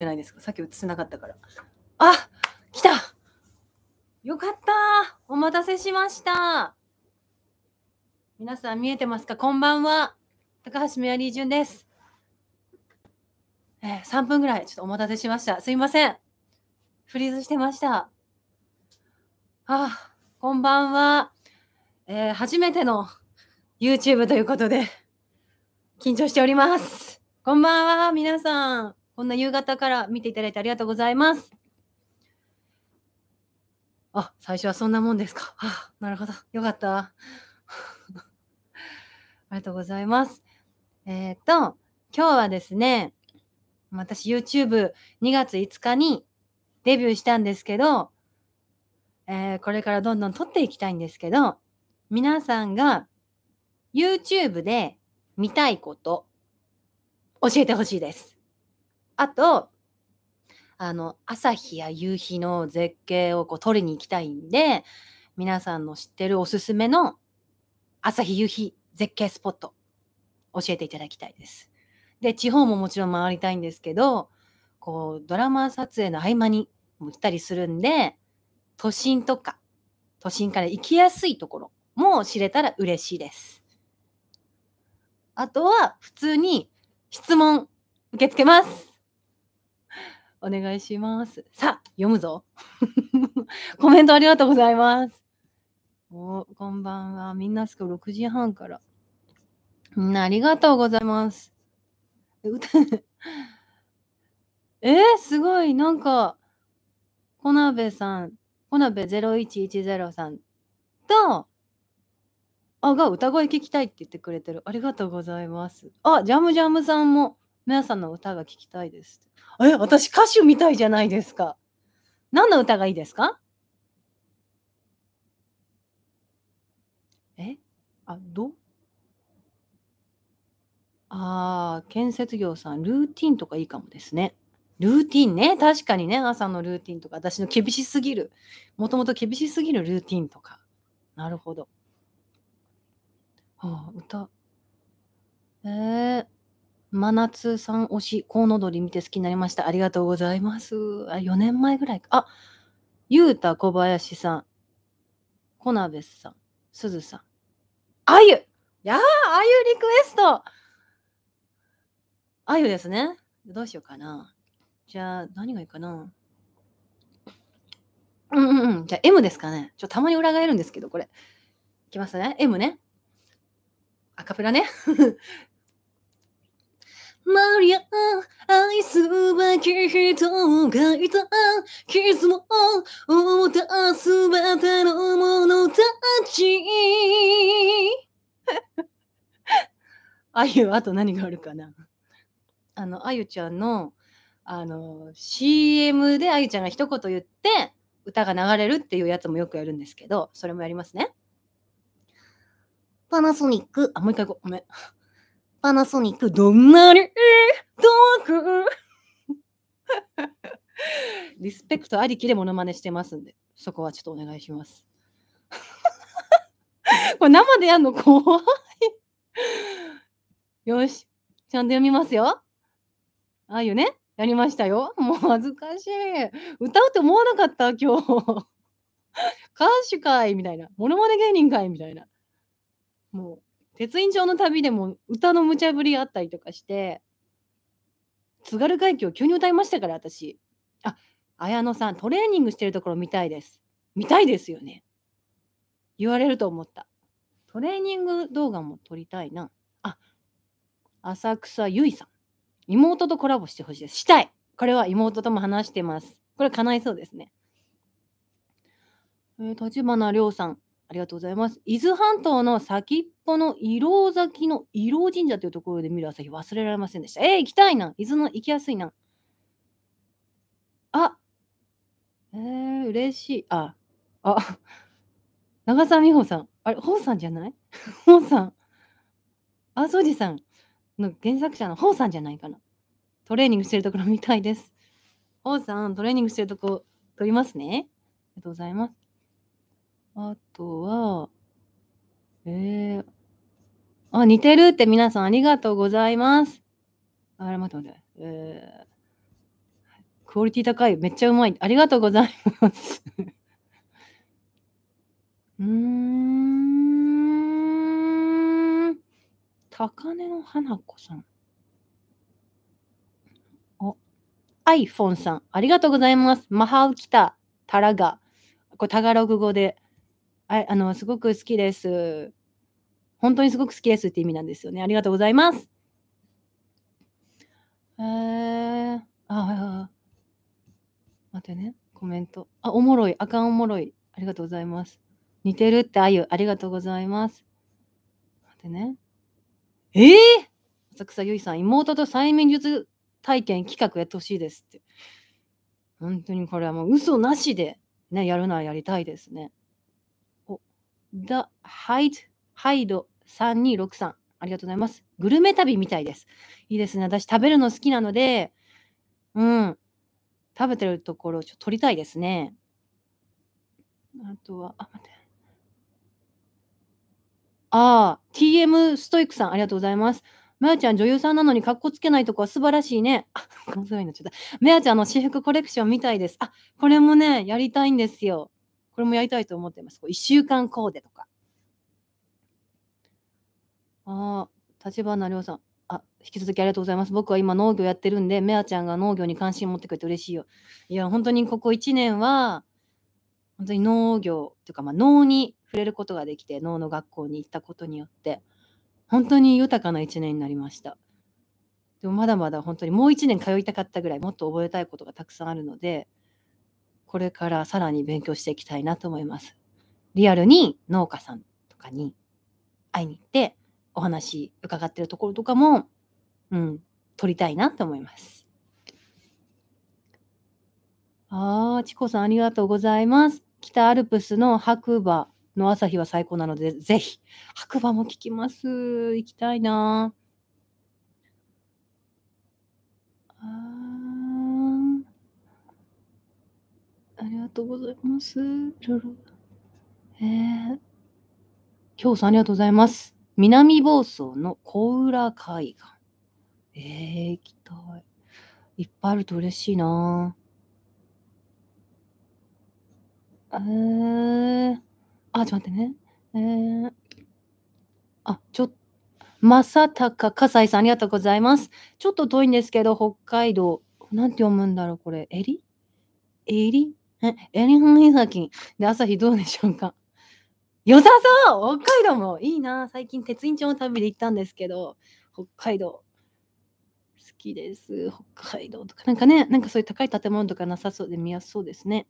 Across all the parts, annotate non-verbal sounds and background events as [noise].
じゃないですか。さっき映せなかったから。あ来たよかったお待たせしました皆さん見えてますかこんばんは。高橋メアリージです。えー、3分ぐらいちょっとお待たせしました。すいません。フリーズしてました。あ、こんばんは。えー、初めての YouTube ということで、緊張しております。こんばんは、皆さん。こんな夕方から見ていただいてありがとうございます。あ、最初はそんなもんですか。は [laughs] あ、なるほど。よかった。[laughs] ありがとうございます。えっ、と、今日はですね、私 YouTube2 月5日にデビューしたんですけど、えー、これからどんどん撮っていきたいんですけど、皆さんが YouTube で見たいこと教えてほしいです。あと、あの、朝日や夕日の絶景をこう撮りに行きたいんで、皆さんの知ってるおすすめの朝日夕日絶景スポット教えていただきたいです。で、地方ももちろん回りたいんですけど、こう、ドラマ撮影の合間にも行ったりするんで、都心とか、都心から行きやすいところも知れたら嬉しいです。あとは、普通に質問受け付けます。お願いします。さあ、読むぞ。[laughs] コメントありがとうございます。お、こんばんは。みんなすく6時半から。みんなありがとうございます。え [laughs] すごい。なんか、こなべさん、こなべ0110さんと、あ、が歌声聞きたいって言ってくれてる。ありがとうございます。あ、ジャムジャムさんも皆さんの歌が聞きたいです。え、私歌手みたいじゃないですか。何の歌がいいですかえあ、どああ、建設業さん、ルーティンとかいいかもですね。ルーティンね。確かにね、朝のルーティンとか、私の厳しすぎる、もともと厳しすぎるルーティンとか。なるほど。ああ、歌。えー、真夏さん推し、コウノドリ見て好きになりました。ありがとうございます。あ、4年前ぐらいか。あ、ゆうた小林さん、こなべさん、すずさん、あゆやあ、あゆリクエストあゆですね。どうしようかな。じゃあ、何がいいかな。うんうんうん。じゃあ、M ですかね。ちょ、たまに裏返るんですけど、これ。いきますね。M ね。アカペラね。マリア、愛すべき人がいた。傷を負ったすべての者たち。あゆ、あと何があるかなあの、あゆちゃんの、あの、CM であゆちゃんが一言言って、歌が流れるっていうやつもよくやるんですけど、それもやりますね。パナソニック、あ、もう一回ごめん。パナソニックどんなに遠く [laughs] リスペクトありきでモノマネしてますんで、そこはちょっとお願いします。[laughs] これ生でやるの怖いよし、ちゃんと読みますよ。ああいうね、やりましたよ。もう恥ずかしい。歌うと思わなかった、今日。[laughs] 歌手かいみたいな。モノマネ芸人かいみたいな。もう。鉄印帳の旅でも歌の無茶ぶりあったりとかして、津軽海峡急に歌いましたから、私。あ、綾野さん、トレーニングしてるところ見たいです。見たいですよね。言われると思った。トレーニング動画も撮りたいな。あ、浅草ゆいさん。妹とコラボしてほしいです。したいこれは妹とも話してます。これ叶いそうですね。えー、立花亮さん。ありがとうございます。伊豆半島の先っぽの伊郎崎の伊郎神社というところで見る朝日忘れられませんでした。えー、行きたいな。伊豆の行きやすいな。あ、えー、嬉しい。あ、あ、長澤美穂さん。あれ、ほうさんじゃないほうさん。あ、そうじさんの原作者のほうさんじゃないかな。トレーニングしてるところみたいです。ほうさん、トレーニングしてるとこ撮りますね。ありがとうございます。あとは、えー、あ、似てるって皆さんありがとうございます。あれ、待って待って。えー、クオリティ高い。めっちゃうまい。ありがとうございます。[laughs] うーん。高根の花子さん。お、iPhone さん。ありがとうございます。マハウキタ、タラガ。これタガログ語で。ああの、すごく好きです。本当にすごく好きですって意味なんですよね。ありがとうございます。えー、あ、はいはい。待ってね、コメント。あ、おもろい。あかんおもろい。ありがとうございます。似てるってあゆ、ありがとうございます。待ってね。えー、浅草ゆいさん、妹と催眠術体験企画やってほしいですって。本当にこれはもう嘘なしでね、やるならやりたいですね。The Hide, Hide 3263。ありがとうございます。グルメ旅みたいです。いいですね。私食べるの好きなので、うん。食べてるところちょっと撮りたいですね。あとは、あ、待って。ああ、TM ストイックさん、ありがとうございます。まやちゃん、女優さんなのに格好つけないとこは素晴らしいね。あ、面白いな、ちょっと。まやちゃんの私服コレクションみたいです。あ、これもね、やりたいんですよ。これもやりたいと思ってます。1週間コーデとか。ああ、立花亮さん。あ、引き続きありがとうございます。僕は今農業やってるんで、メアちゃんが農業に関心持ってくれて嬉しいよ。いや、本当にここ1年は、本当に農業というか、まあ、農に触れることができて、農の学校に行ったことによって、本当に豊かな1年になりました。でもまだまだ本当にもう1年通いたかったぐらい、もっと覚えたいことがたくさんあるので、これからさらに勉強していきたいなと思います。リアルに農家さんとかに会いに行ってお話伺ってるところとかも、うん、撮りたいなと思います。ああ、チコさんありがとうございます。北アルプスの白馬の朝日は最高なので、ぜひ白馬も聞きます。行きたいな。ありがとうございます。ロロえー、きょうさんありがとうございます。南房総の小浦海岸。えー、行きたい。いっぱいあると嬉しいなえー、あ、ちょっと待ってね。えー、あ、ちょっと、まさたかかさいさんありがとうございます。ちょっと遠いんですけど、北海道、なんて読むんだろう、これ。えりえりえ、エリホン岬で朝日どうでしょうか [laughs] 良さそう北海道もいいな最近、鉄印町の旅で行ったんですけど、北海道、好きです。北海道とか、なんかね、なんかそういう高い建物とかなさそうで見やすそうですね。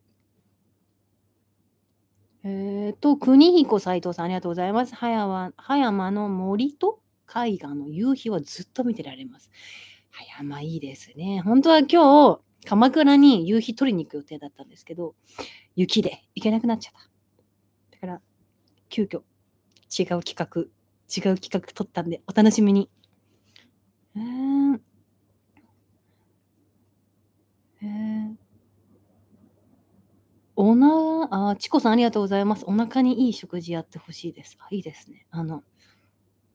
えっ、ー、と、国彦斎藤さん、ありがとうございます。葉山葉山の森と絵画の夕日はずっと見てられます。葉山いいですね。本当は今日、鎌倉に夕日取りに行く予定だったんですけど、雪で行けなくなっちゃった。だから、急遽、違う企画、違う企画撮ったんで、お楽しみに。うーん。えー、おな、あ、チコさんありがとうございます。お腹にいい食事やってほしいです。あ、いいですね。あの、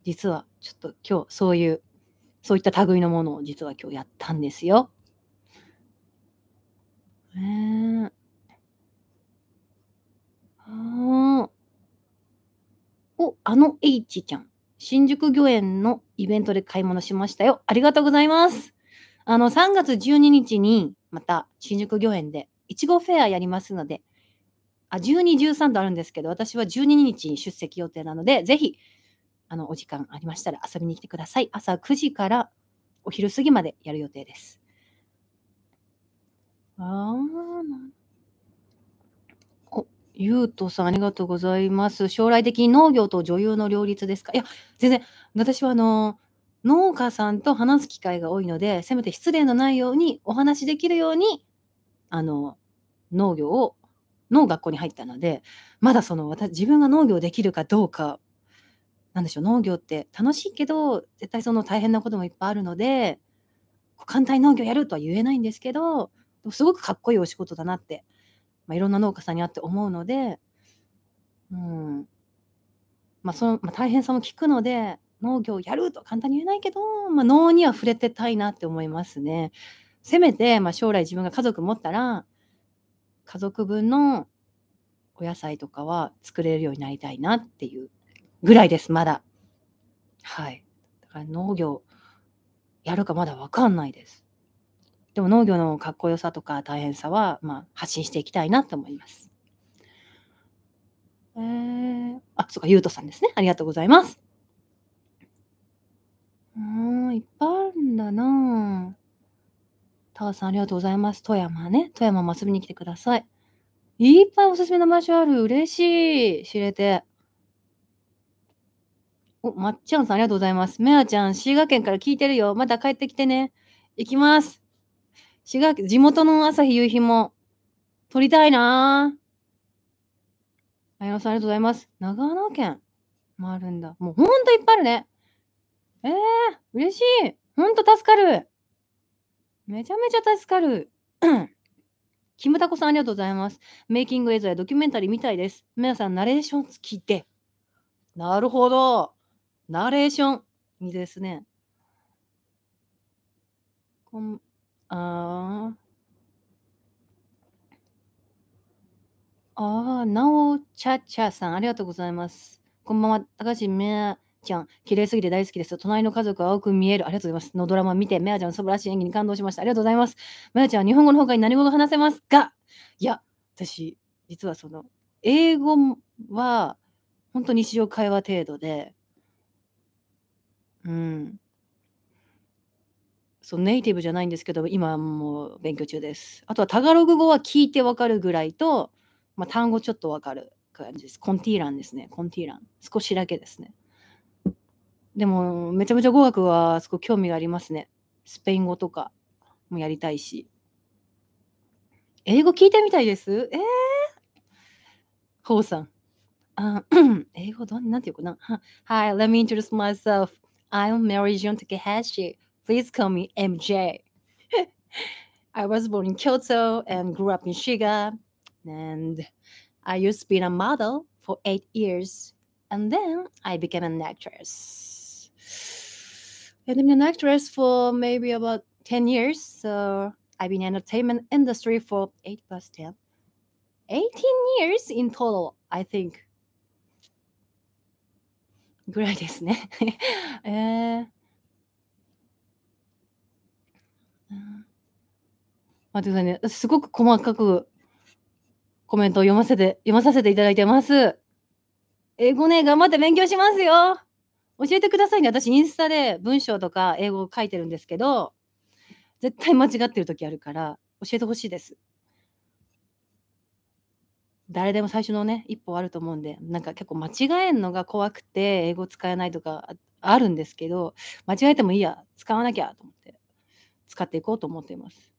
実は、ちょっと今日、そういう、そういった類のものを実は今日やったんですよ。ねあお、あの H ちゃん。新宿御苑のイベントで買い物しましたよ。ありがとうございます。あの、3月12日に、また新宿御苑で、いちごフェアやりますので、あ、12、13とあるんですけど、私は12日に出席予定なので、ぜひ、あの、お時間ありましたら遊びに来てください。朝9時からお昼過ぎまでやる予定です。ああ、お、ゆうとさん、ありがとうございます。将来的に農業と女優の両立ですかいや、全然、私はあの、農家さんと話す機会が多いので、せめて失礼のないようにお話しできるように、あの、農業を、農学校に入ったので、まだその、私、自分が農業できるかどうか、なんでしょう、農業って楽しいけど、絶対その大変なこともいっぱいあるので、簡単に農業やるとは言えないんですけど、すごくかっこいいお仕事だなって、まあ、いろんな農家さんに会って思うので、うんまあそのまあ、大変さも聞くので農業やると簡単に言えないけど、まあ、農には触れてたいなって思いますね。せめて、まあ、将来自分が家族持ったら家族分のお野菜とかは作れるようになりたいなっていうぐらいですまだ。はい。だから農業やるかまだ分かんないです。でも農業のかっこよさとか大変さは、まあ、発信していきたいなと思います。えー、あ、そうか、ゆうとさんですね。ありがとうございます。うん、いっぱいあるんだなタワさん、ありがとうございます。富山ね。富山も遊びに来てください。いっぱいおすすめの場所ある。嬉しい。知れて。お、まっちゃんさん、ありがとうございます。めあちゃん、滋賀県から聞いてるよ。また帰ってきてね。行きます。滋賀県、地元の朝日夕日も撮りたいなあやのさんありがとうございます。長野県もあるんだ。もうほんといっぱいあるね。えー、嬉しい。ほんと助かる。めちゃめちゃ助かる。[clears throat] キムタコさんありがとうございます。メイキング映像やドキュメンタリーみたいです。皆さん、ナレーション付きで。なるほど。ナレーション。いいですね。こんああ。ああ、なおちゃちゃさん、ありがとうございます。こんばんは、高橋めあちゃん、綺麗すぎて大好きです。隣の家族は青く見える。ありがとうございます。のドラマ見て、めあちゃんの素晴らしい演技に感動しました。ありがとうございます。めあちゃん日本語のほかに何語が話せますかいや、私、実はその、英語は、本当に日常会話程度で、うん、そうネイティブじゃないんですけど、今もう勉強中です。あとはタガログ語は聞いてわかるぐらいと、まあ、単語ちょっとわかる感じです。コンティーランですね。コンティーラン。少しだけですね。でも、めちゃめちゃ語学はすごい興味がありますね。スペイン語とかもやりたいし。英語聞いてみたいです。えー、ほうさん。あ [clears throat] 英語どんなんていうかな ?Hi, let me introduce myself. I'm Mary June Takehashi. Please call me MJ. [laughs] I was born in Kyoto and grew up in Shiga. And I used to be a model for eight years. And then I became an actress. And I've been an actress for maybe about 10 years. So I've been in entertainment industry for 8 plus 10. 18 years in total, I think. ぐらいですね。えー [laughs] 待ってくださいね。すごく細かくコメントを読ませて、読まさせていただいてます。英語ね、頑張って勉強しますよ。教えてくださいね。私、インスタで文章とか英語を書いてるんですけど、絶対間違ってる時あるから、教えてほしいです。誰でも最初のね、一歩あると思うんで、なんか結構間違えんのが怖くて、英語使えないとかあるんですけど、間違えてもいいや、使わなきゃと思って。使っていこうと思っています。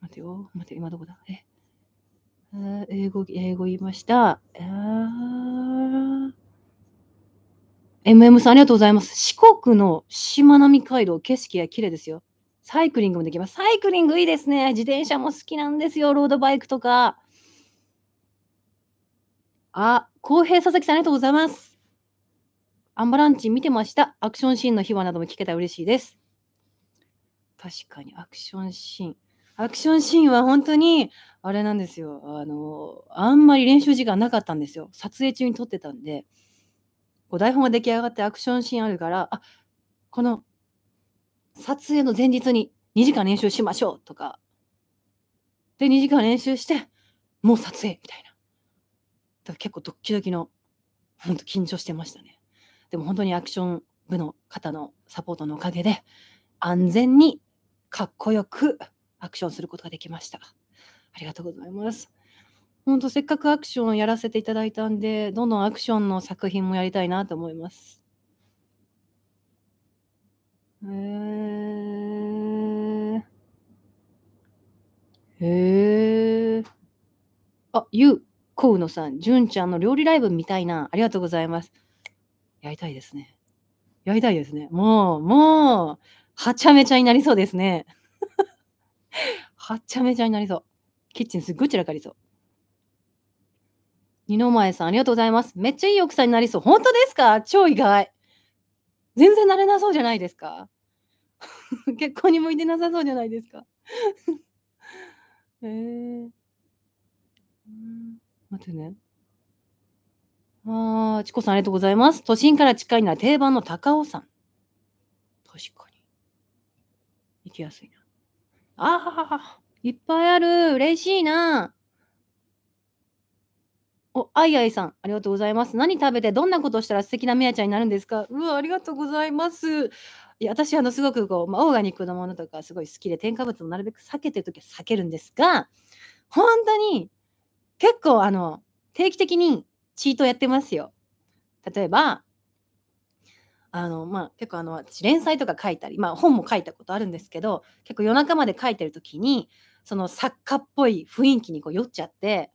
待てよ、待て、今どこだえあ英語、英語言いました。あ MM さんありがとうございます。四国のしまなみ海道、景色が綺麗ですよ。サイクリングもできます。サイクリングいいですね。自転車も好きなんですよ。ロードバイクとか。あ、浩平佐々木さんありがとうございます。アンバランチ見てました。アクションシーンの秘話なども聞けたら嬉しいです。確かにアクションシーン。アクションシーンは本当に、あれなんですよ。あの、あんまり練習時間なかったんですよ。撮影中に撮ってたんで、こう台本が出来上がってアクションシーンあるから、あこの撮影の前日に2時間練習しましょうとか、で、2時間練習して、もう撮影みたいな。だから結構ドッキドキの、ほんと緊張してましたね。でも本当にアクション部の方のサポートのおかげで、安全にかっこよくアクションすることができました。ありがとうございます。ほんとせっかくアクションやらせていただいたんで、どんどんアクションの作品もやりたいなと思います。えー。えー。あ、ゆう、こうのさん、じゅんちゃんの料理ライブ見たいな。ありがとうございます。やりたいですね。やりたいですね。もう、もう、はちゃめちゃになりそうですね。はちゃめちゃになりそう。キッチンすっごい散らかりそう。二の前さん、ありがとうございます。めっちゃいい奥さんになりそう。本当ですか超意外。全然なれなそうじゃないですか [laughs] 結婚に向いてなさそうじゃないですか [laughs] えー、待ってね。ああ、チコさんありがとうございます。都心から近いのは定番の高尾山。確かに。行きやすいな。ああいっぱいある嬉しいなお、あいあいさん、ありがとうございます。何食べてどんなことしたら素敵なみやちゃんになるんですかうわ、ありがとうございます。いや、私、あの、すごくこう、まあ、オーガニックのものとかすごい好きで、添加物もなるべく避けてるときは避けるんですが、本当に、結構、あの、定期的にチートやってますよ。例えば、あのまあ、結構あの私連載とか書いたり、まあ、本も書いたことあるんですけど結構夜中まで書いてる時にその作家っぽい雰囲気にこう酔っちゃって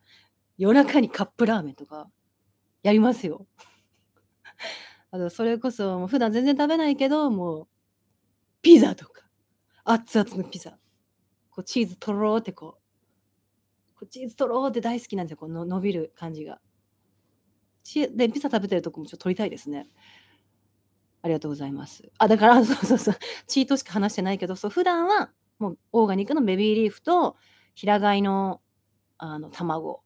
夜中にカップラーメンとかやりますよ。[laughs] あとそれこそもう普段全然食べないけどもうピザとか熱々のピザこうチーズとろーってこうこうチーズとろーって大好きなんですよこの伸びる感じが。でピザ食べてるとこもちょっと撮りたいですね。ありがとうございます。あ、だから、[laughs] そうそうそう、チートしか話してないけど、そう、普段は、もう、オーガニックのベビーリーフと、平飼いの、あの、卵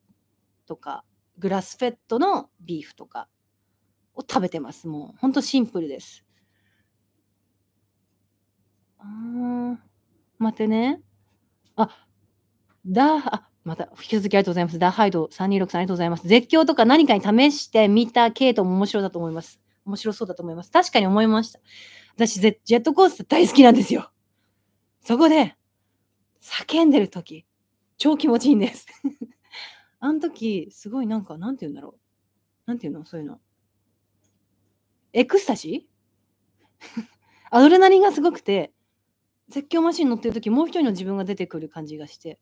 とか、グラスフェットのビーフとかを食べてます。もう、ほんとシンプルです。あー、待ってね。あ、だ、あ、また、引き続きありがとうございます。ダハイド326さんありがとうございます。絶叫とか何かに試してみた系統も面白いだと思います。面白そうだと思います。確かに思いました。私、ジェットコースター大好きなんですよ。そこで、叫んでる時、超気持ちいいんです。[laughs] あの時、すごいなんか、なんて言うんだろう。なんて言うのそういうの。エクスタシー [laughs] アドレナリンがすごくて、絶叫マシン乗ってる時、もう一人の自分が出てくる感じがして、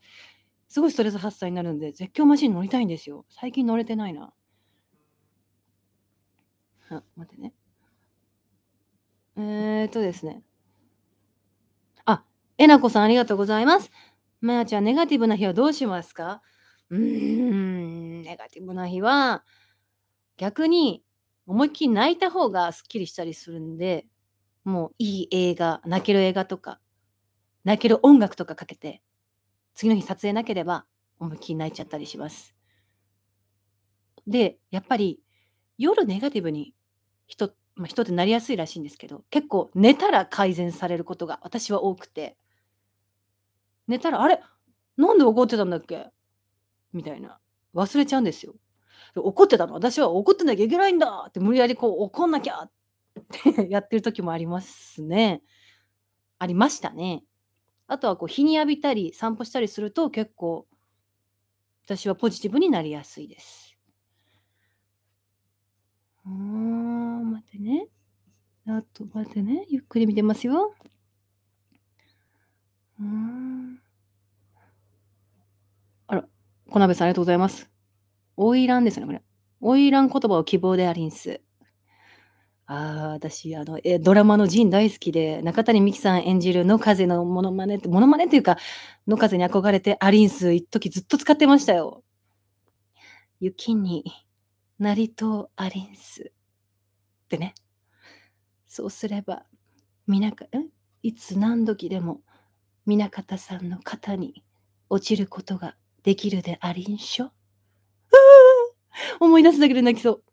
すごいストレス発散になるんで、絶叫マシン乗りたいんですよ。最近乗れてないな。あ、待ってね。えー、っとですね。あ、えなこさんありがとうございます。まやちゃん、ネガティブな日はどうしますかうーん、ネガティブな日は、逆に思いっきり泣いた方がすっきりしたりするんで、もういい映画、泣ける映画とか、泣ける音楽とかかけて、次の日撮影なければ思いっきり泣いちゃったりします。で、やっぱり夜ネガティブに人、まあ、人ってなりやすいらしいんですけど、結構寝たら改善されることが私は多くて、寝たら、あれなんで怒ってたんだっけみたいな。忘れちゃうんですよ。怒ってたの私は怒ってなきゃいけないんだって無理やりこう怒んなきゃって [laughs] やってる時もありますね。ありましたね。あとはこう日に浴びたり散歩したりすると結構私はポジティブになりやすいです。うん、待ってね。あと、待ってね。ゆっくり見てますよ。うん。あら、小鍋さんありがとうございます。オイランですね、これ。オイラン言葉を希望でありんす。ああ、私、あの、え、ドラマのジン大好きで、中谷美紀さん演じる野風のモノマネって、モノマネていうか、野風に憧れて、アリンス、一時ずっと使ってましたよ。雪に成とアリンスってねそうすれば皆かんいつ何時でも皆方さんの肩に落ちることができるでありんしょ思い出すだけで泣きそう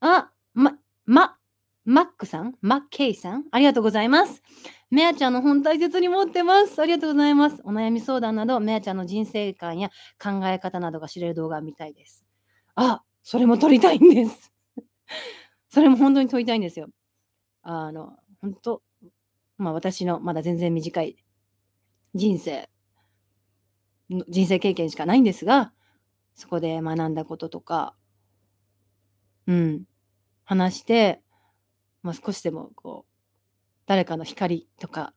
あままマックさんマッケイさんありがとうございますメアちゃんの本大切に持ってます。ありがとうございます。お悩み相談など、メアちゃんの人生観や考え方などが知れる動画みたいです。あそれも撮りたいんです [laughs] それも本当に撮りたいんですよ。あの、本当、まあ私のまだ全然短い人生、人生経験しかないんですが、そこで学んだこととか、うん、話して、まあ、少しでもこう、誰かの光とか、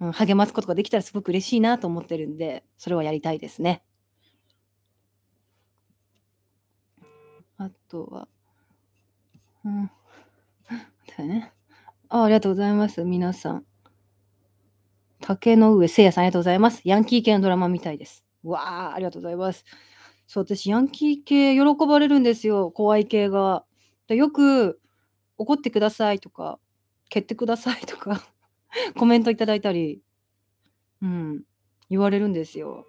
うん、励ますことができたらすごく嬉しいなと思ってるんで、それはやりたいですね。あとは、うん。[laughs] だよね。あありがとうございます、皆さん。竹の上聖也さん、ありがとうございます。ヤンキー系のドラマみたいです。わあ、ありがとうございます。そう、私、ヤンキー系、喜ばれるんですよ、怖い系が。でよく、怒ってくださいとか、蹴ってくださいとか [laughs] コメントいただいたり、うん、言われるんですよ。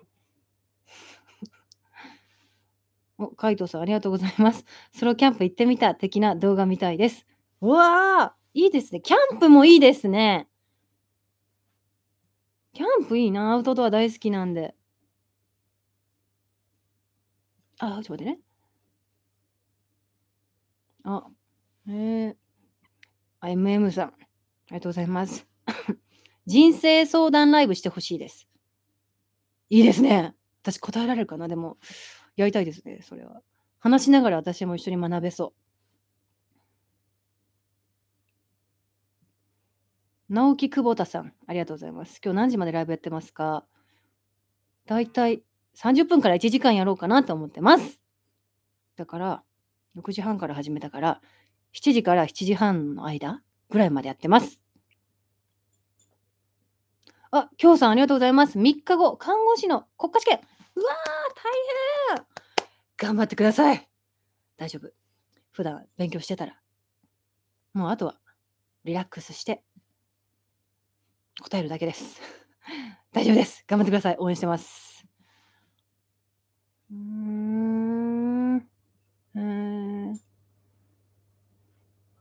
お、カイトさんありがとうございます。[laughs] ソロキャンプ行ってみた的な動画みたいです。うわあ、いいですね。キャンプもいいですね。キャンプいいな、アウトドア大好きなんで。あ、ちょっと待ってね。あ、えー、MM さん、ありがとうございます。[laughs] 人生相談ライブしてほしいです。いいですね。私答えられるかなでも、やりたいですね、それは。話しながら私も一緒に学べそう。直木久保田さん、ありがとうございます。今日何時までライブやってますかだいたい30分から1時間やろうかなと思ってます。だから、6時半から始めたから、7時から7時半の間ぐらいまでやってます。あ、きょうさんありがとうございます。3日後、看護師の国家試験うわー、大変頑張ってください大丈夫。普段勉強してたら、もうあとはリラックスして答えるだけです。[laughs] 大丈夫です。頑張ってください。応援してます。うーん。うーん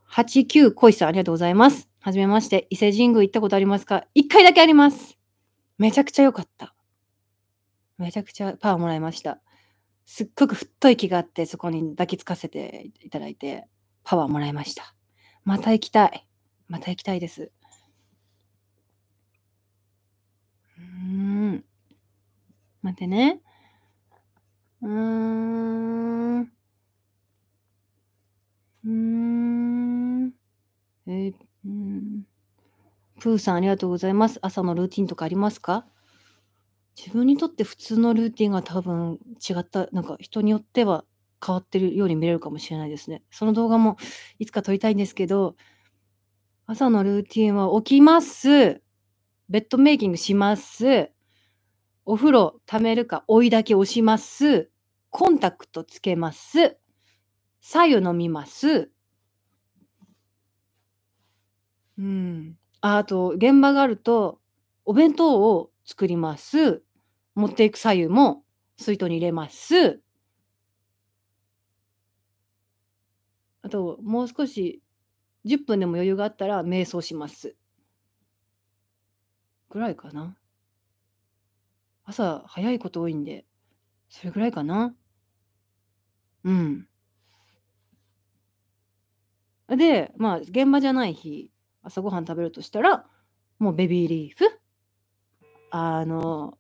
89恋さん、ありがとうございます。はじめまして。伊勢神宮行ったことありますか ?1 回だけあります。めちゃくちゃ良かった。めちゃくちゃパワーもらいました。すっごく太い木があって、そこに抱きつかせていただいて、パワーもらいました。また行きたい。また行きたいです。うん。待ってね。うーん。うーん。えー、うん。プーさん、ありがとうございます。朝のルーティンとかありますか自分にとって普通のルーティンが多分違った、なんか人によっては変わってるように見れるかもしれないですね。その動画もいつか撮りたいんですけど、朝のルーティンは起きます。ベッドメイキングします。お風呂溜めるか追いだけ押します。コンタクトつけます。左右飲みます。うん。あと、現場があると、お弁当を作ります。持っていく左右も水筒に入れます。あと、もう少し10分でも余裕があったら瞑想します。ぐらいかな。朝早いこと多いんで、それぐらいかな。うん。で、まあ、現場じゃない日、朝ごはん食べるとしたら、もうベビーリーフ。あの、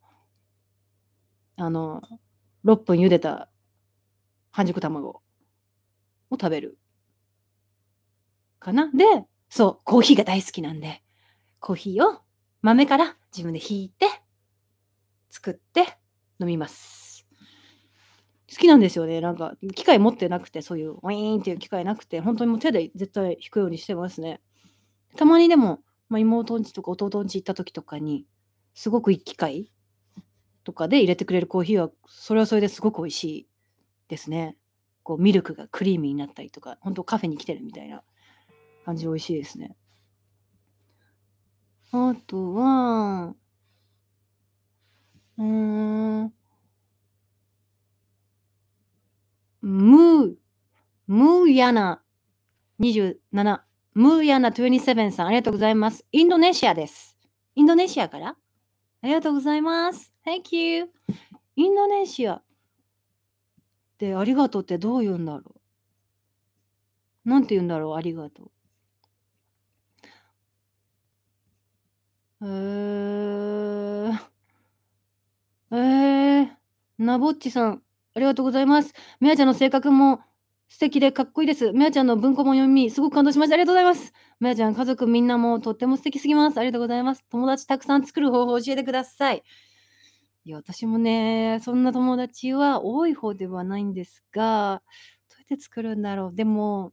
あの、6分茹でた半熟卵を食べる。かな。で、そう、コーヒーが大好きなんで、コーヒーを豆から自分でひいて、作って飲みます。好きなんですよね。なんか、機械持ってなくて、そういう、ウィーンっていう機械なくて、本当にもう手で絶対引くようにしてますね。たまにでも、まあ、妹んちとか弟んち行った時とかに、すごくいい機械とかで入れてくれるコーヒーは、それはそれですごく美味しいですね。こう、ミルクがクリーミーになったりとか、本当カフェに来てるみたいな感じで美味しいですね。あとは、うん、ムー、ムーヤナ27、ムーヤナ27さん、ありがとうございます。インドネシアです。インドネシアからありがとうございます。Thank you. インドネシアでありがとうってどう言うんだろうなんて言うんだろうありがとう。えー、えー、なぼっちさん、ありがとうございます。みやちゃんの性格も素敵でかっこいいです。みやちゃんの文庫本読み、すごく感動しました。ありがとうございます。みやちゃん、家族みんなもとっても素敵すぎます。ありがとうございます。友達たくさん作る方法教えてください。いや、私もね、そんな友達は多い方ではないんですが、どうやって作るんだろう。でも、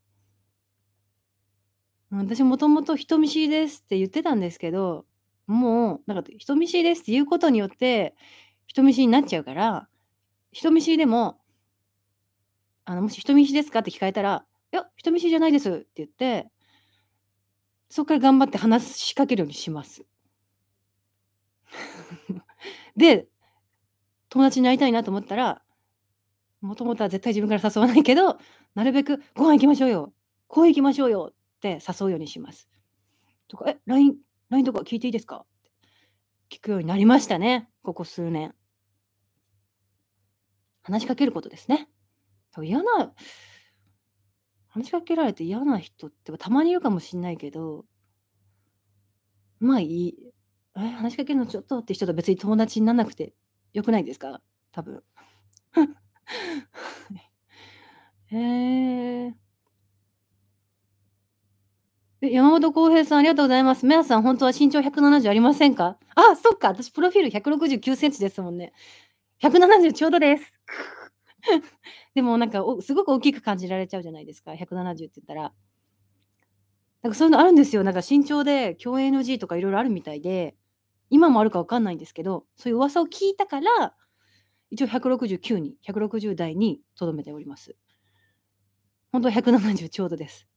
私もともと人見知りですって言ってたんですけど、もう、なんか人見知りですって言うことによって、人見知りになっちゃうから、人見知りでも、あのもし人見知りですかって聞かれたら、いや、人見知りじゃないですって言って、そこから頑張って話しかけるようにします。[laughs] で、友達になりたいなと思ったら、もともとは絶対自分から誘わないけど、なるべくご飯行きましょうよ、公園行きましょうよって誘うようにします。とか、え、LINE、LINE とか聞いていいですか聞くようになりましたね、ここ数年。話しかけることですね。嫌な、話しかけられて嫌な人ってたまにいるかもしんないけど、まあいい。え、話しかけるのちょっとって人と別に友達にならなくてよくないですか多分。[laughs] へえー。山本浩平さん、ありがとうございます。メアさん、本当は身長170ありませんかあ、そっか。私、プロフィール169センチですもんね。170ちょうどです。[laughs] でもなんかすごく大きく感じられちゃうじゃないですか170って言ったら。なんかそういうのあるんですよなんか身長で共演 NG とかいろいろあるみたいで今もあるか分かんないんですけどそういう噂を聞いたから一応169に160代にとどめております。本当は170ちょうどです。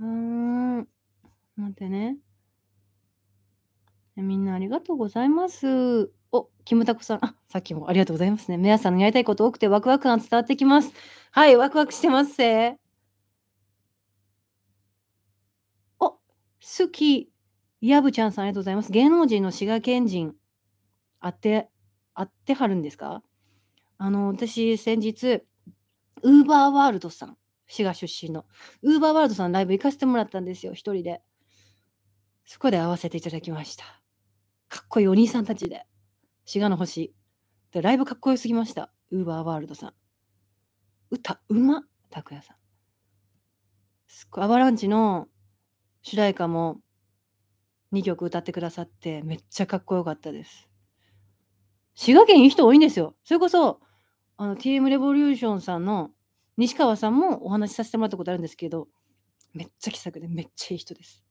うーん。待ってね。みんなありがとうございます。キムタコさん、あ、さっきもありがとうございますね。皆さんのやりたいこと多くてワクワク感伝わってきます。はい、ワクワクしてますせ。お、好き。やぶちゃんさんありがとうございます。芸能人の滋賀県人、あって、あってはるんですかあの、私、先日、ウーバーワールドさん、滋賀出身の、ウーバーワールドさんライブ行かせてもらったんですよ、一人で。そこで会わせていただきました。かっこいいお兄さんたちで。滋賀の星。で、ライブかっこよすぎました。ウーバーワールドさん。歌、うま、拓也さん。すアバランチの主題歌も2曲歌ってくださって、めっちゃかっこよかったです。滋賀県いい人多いんですよ。それこそ、あの、TM レボリューションさんの西川さんもお話しさせてもらったことあるんですけど、めっちゃ気さくでめっちゃいい人です。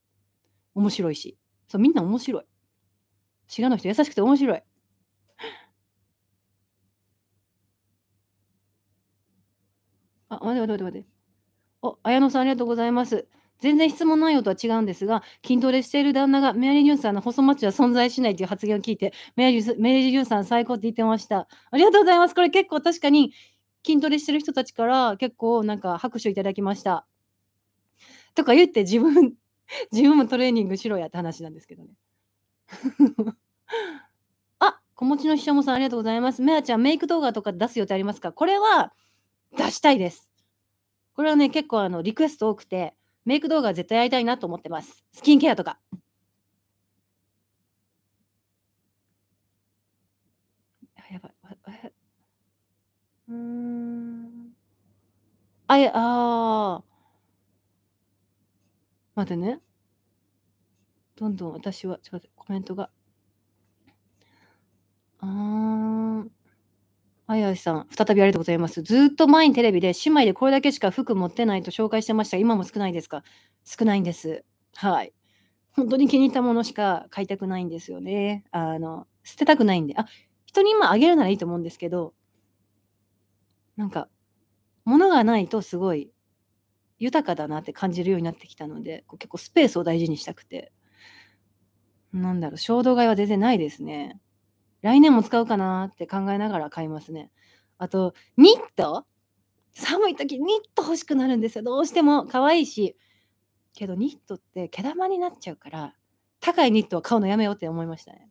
面白いし。そう、みんな面白い。滋賀の人優しくて面白い。あ、待て待て待て待て。お、綾野さんありがとうございます。全然質問内容とは違うんですが、筋トレしている旦那がメアリー・ジュンさんの細マッチは存在しないという発言を聞いて、メアリー・メアリージュンさん最高って言ってました。ありがとうございます。これ結構確かに筋トレしてる人たちから結構なんか拍手いただきました。とか言って自分、[laughs] 自分もトレーニングしろやって話なんですけどね。[laughs] あ、子持ちの秘書もさんありがとうございます。メアちゃんメイク動画とか出す予定ありますかこれは出したいです。これはね、結構あのリクエスト多くて、メイク動画は絶対やりたいなと思ってます。スキンケアとか。やばい。うん。あ、いあ待ってね。どんどん私は、ちょっとコメントが。あー。しさん、再びありがとうございます。ずっと前にテレビで、姉妹でこれだけしか服持ってないと紹介してましたが、今も少ないですか少ないんです。はい。本当に気に入ったものしか買いたくないんですよね。あの、捨てたくないんで。あ、人に今あげるならいいと思うんですけど、なんか、物がないとすごい豊かだなって感じるようになってきたので、結構スペースを大事にしたくて。なんだろう、衝動買いは全然ないですね。来年も使うかなって考えながら買いますね。あと、ニット寒い時ニット欲しくなるんですよ。どうしても可愛いし。けどニットって毛玉になっちゃうから、高いニットは買うのやめようって思いましたね。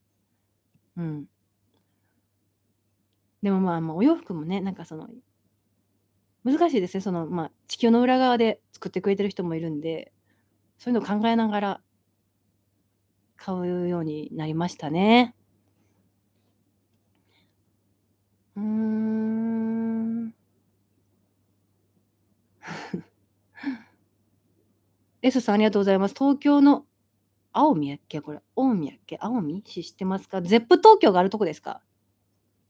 うん。でもまあ、まあ、お洋服もね、なんかその、難しいですね。その、まあ、地球の裏側で作ってくれてる人もいるんで、そういうのを考えながら買うようになりましたね。うーん。S [laughs] さん、ありがとうございます。東京の青海やっけこれ、青海やっけ青海知ってますかゼップ東京があるとこですか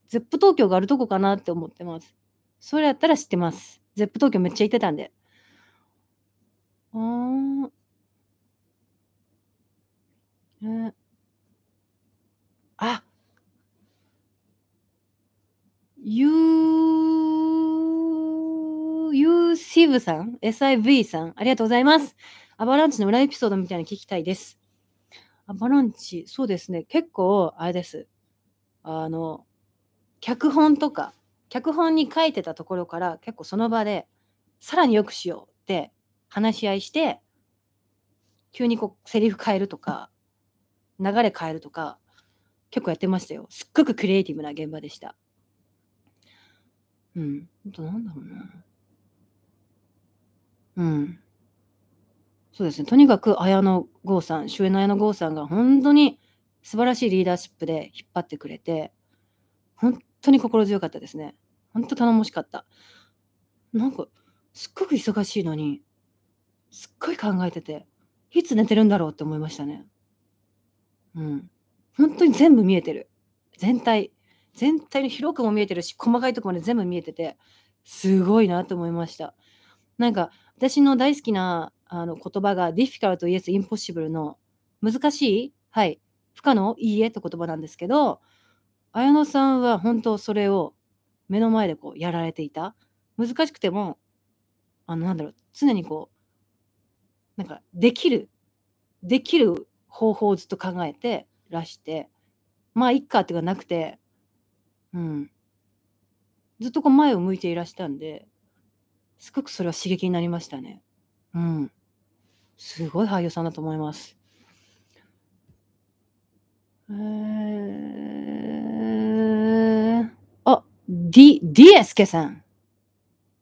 ゼップ東京があるとこかなって思ってます。それやったら知ってます。ゼップ東京めっちゃ行ってたんで。あー。えー、あユー、ユーシブさん ?SIV さんありがとうございます。アバランチの裏エピソードみたいなの聞きたいです。アバランチ、そうですね。結構、あれです。あの、脚本とか、脚本に書いてたところから結構その場で、さらによくしようって話し合いして、急にこう、セリフ変えるとか、流れ変えるとか、結構やってましたよ。すっごくクリエイティブな現場でした。うん。あとなんだろうな。うん。そうですね。とにかく綾野剛さん、主演の綾野剛さんが本当に素晴らしいリーダーシップで引っ張ってくれて、本当に心強かったですね。本当頼もしかった。なんか、すっごく忙しいのに、すっごい考えてて、いつ寝てるんだろうって思いましたね。うん。本当に全部見えてる。全体。全体の広くも見えてるし細かいとこまで全部見えててすごいなと思いましたなんか私の大好きなあの言葉が difficult yes impossible の難しいはい不可能いいえって言葉なんですけど綾乃さんは本当それを目の前でこうやられていた難しくてもあのなんだろう常にこうなんかできるできる方法をずっと考えてらしてまあいっかっていうかなくてうん。ずっとこう前を向いていらしたんで、すごくそれは刺激になりましたね。うん。すごい俳優さんだと思います。えー、あ、ディ、ディエスケさん。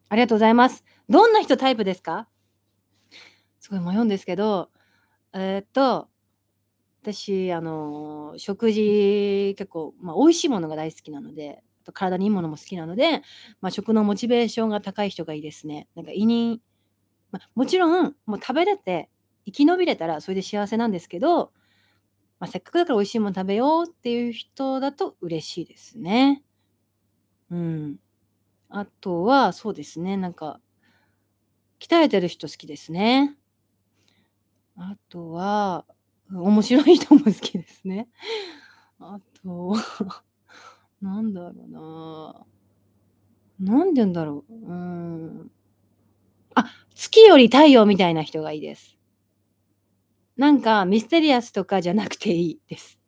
ありがとうございます。どんな人タイプですかすごい迷うんですけど、えー、っと、私、あの、食事結構、まあ、美味しいものが大好きなので、体にいいものも好きなので、まあ、食のモチベーションが高い人がいいですね。なんか胃に、まあ、もちろん、もう食べれて、生き延びれたらそれで幸せなんですけど、まあ、せっかくだから美味しいもの食べようっていう人だと嬉しいですね。うん。あとは、そうですね、なんか、鍛えてる人好きですね。あとは、面白い人も好きですね。あと、なんだろうな。なんて言うんだろう。うん。あ、月より太陽みたいな人がいいです。なんかミステリアスとかじゃなくていいです。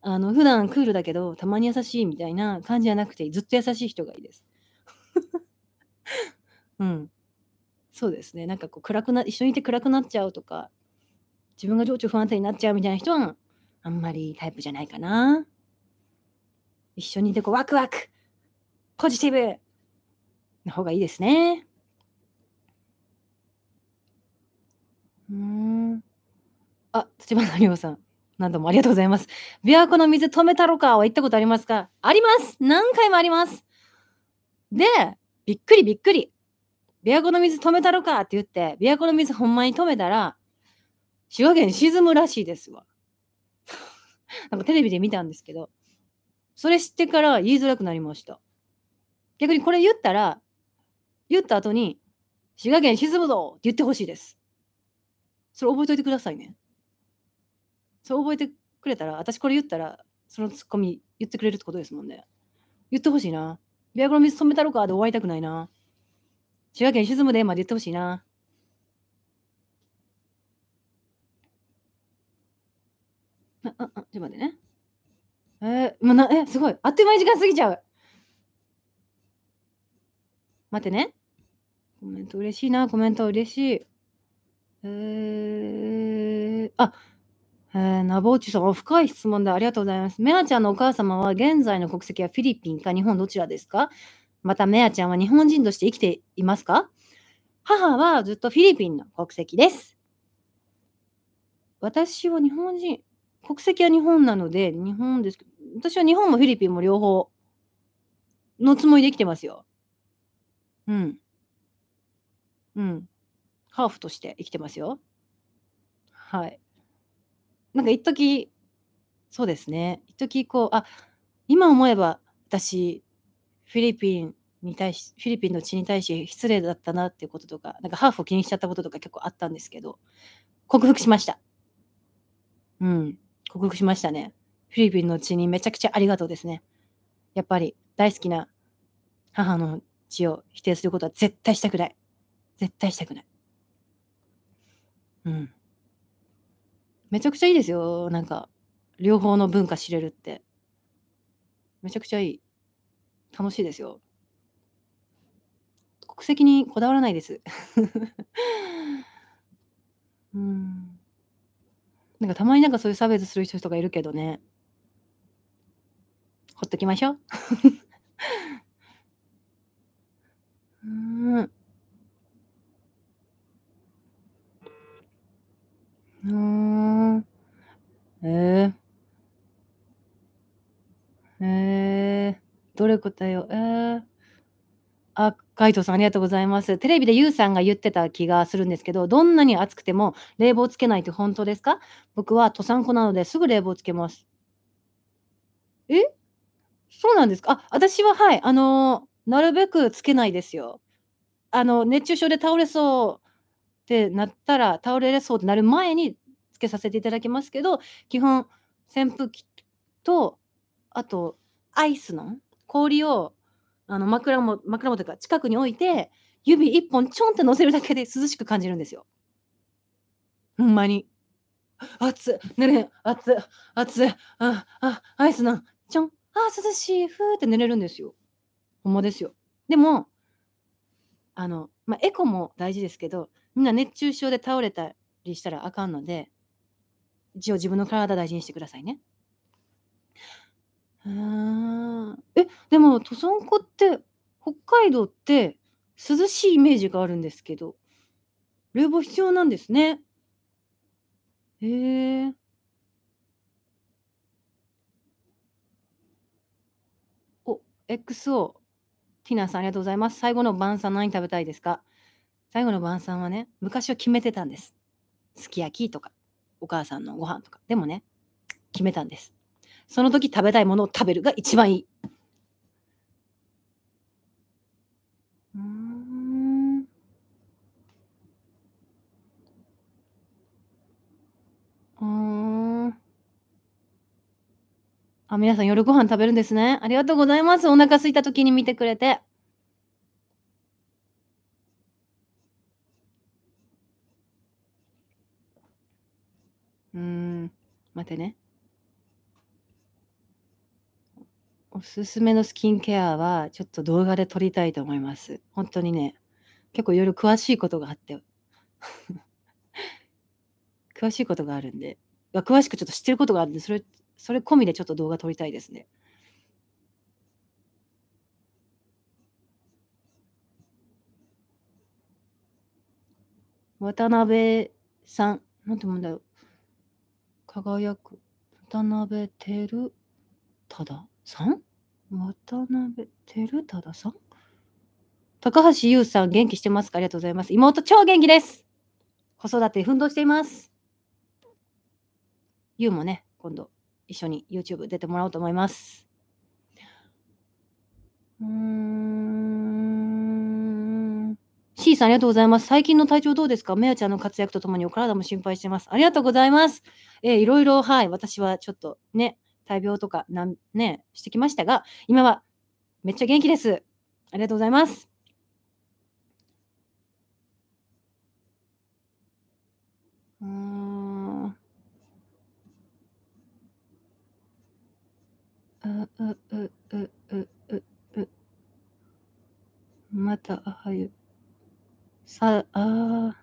あの、普段クールだけど、たまに優しいみたいな感じじゃなくていい、ずっと優しい人がいいです。[laughs] うん。そうですね。なんかこう暗くな、一緒にいて暗くなっちゃうとか、自分が情緒不安定になっちゃうみたいな人は、あんまりタイプじゃないかな。一緒にいてこう、ワクワクポジティブの方がいいですね。うん。あ、立花亮さん。何度もありがとうございます。琵琶湖の水止めたろかは行ったことありますかあります何回もありますで、びっくりびっくり。琵琶湖の水止めたろかって言って、琵琶湖の水ほんまに止めたら、滋賀県沈むらしいですわ。[laughs] なんかテレビで見たんですけど、それ知ってから言いづらくなりました。逆にこれ言ったら、言った後に、滋賀県沈むぞって言ってほしいです。それ覚えといてくださいね。それ覚えてくれたら、私これ言ったら、そのツッコミ言ってくれるってことですもんね。言ってほしいな。琵琶湖の水止めたろかで終わりたくないな。滋賀県沈むでまで言ってほしいな。あ、あ、ちょっと待ってね。えー、もうな、え、すごい。あっという間に時間過ぎちゃう。待ってね。コメント嬉しいな、コメント嬉しい。えー、あ、えー、なぼうちさん、深い質問でありがとうございます。メアちゃんのお母様は現在の国籍はフィリピンか日本どちらですかまた、メアちゃんは日本人として生きていますか母はずっとフィリピンの国籍です。私は日本人。国籍は日本なので、日本ですけど、私は日本もフィリピンも両方のつもりできてますよ。うん。うん。ハーフとして生きてますよ。はい。なんか一時そうですね。一時こう、あ今思えば私、フィリピンに対し、フィリピンの地に対して失礼だったなっていうこととか、なんかハーフを気にしちゃったこととか結構あったんですけど、克服しました。うん。克服しましたね。フィリピンの地にめちゃくちゃありがとうですね。やっぱり大好きな母の血を否定することは絶対したくない。絶対したくない。うん。めちゃくちゃいいですよ。なんか、両方の文化知れるって。めちゃくちゃいい。楽しいですよ。国籍にこだわらないです。[laughs] うんなんかたまになんかそういう差別する人とかいるけどね。ほっときましょう。[laughs] うん。うん。えー、えー、どれ答えようえー、あ、ガイさんありがとうございます。テレビでユウさんが言ってた気がするんですけど、どんなに暑くても冷房つけないって本当ですか僕は登山子なのですぐ冷房つけます。えそうなんですかあ、私ははい、あのー、なるべくつけないですよ。あの、熱中症で倒れそうってなったら、倒れれそうってなる前につけさせていただきますけど、基本、扇風機と、あと、アイスの氷をあの枕も枕元というか近くに置いて指一本ちょんって乗せるだけで涼しく感じるんですよ。ほんまに。熱寝れん熱熱ああアイスなんちょんあ涼しいふーって寝れるんですよ。ほんまですよ。でもあの、まあ、エコも大事ですけどみんな熱中症で倒れたりしたらあかんので一応自分の体大事にしてくださいね。うんえでも登山口って北海道って涼しいイメージがあるんですけど冷房必要なんですね。へえお XO ティナさんありがとうございます。最後の晩餐何食べたいですか最後の晩餐はね昔は決めてたんです。すき焼きとかお母さんのご飯とかでもね決めたんです。その時食べたいものを食べるが一番いい。うん。あ、皆さん夜ご飯食べるんですね。ありがとうございます。お腹空いた時に見てくれて。うーん。待ってね。おすすめのスキンケアはちょっと動画で撮りたいと思います。本当にね、結構夜詳しいことがあって。詳しいことがあるんで、詳しくちょっと知ってることがあるんで、それ、それ込みでちょっと動画撮りたいですね。渡辺さん、なんてもんだろう。輝く。渡辺たださん渡辺た忠さん高橋優さん、元気してますかありがとうございます。妹、超元気です。子育て奮闘しています。ユウもね、今度一緒に YouTube 出てもらおうと思います。うーん。ーさんありがとうございます。最近の体調どうですかめやちゃんの活躍とともにお体も心配してます。ありがとうございます。えー、いろいろ、はい、私はちょっとね、大病とかなん、ね、してきましたが、今はめっちゃ元気です。ありがとうございます。うううううううまたあはゆさあ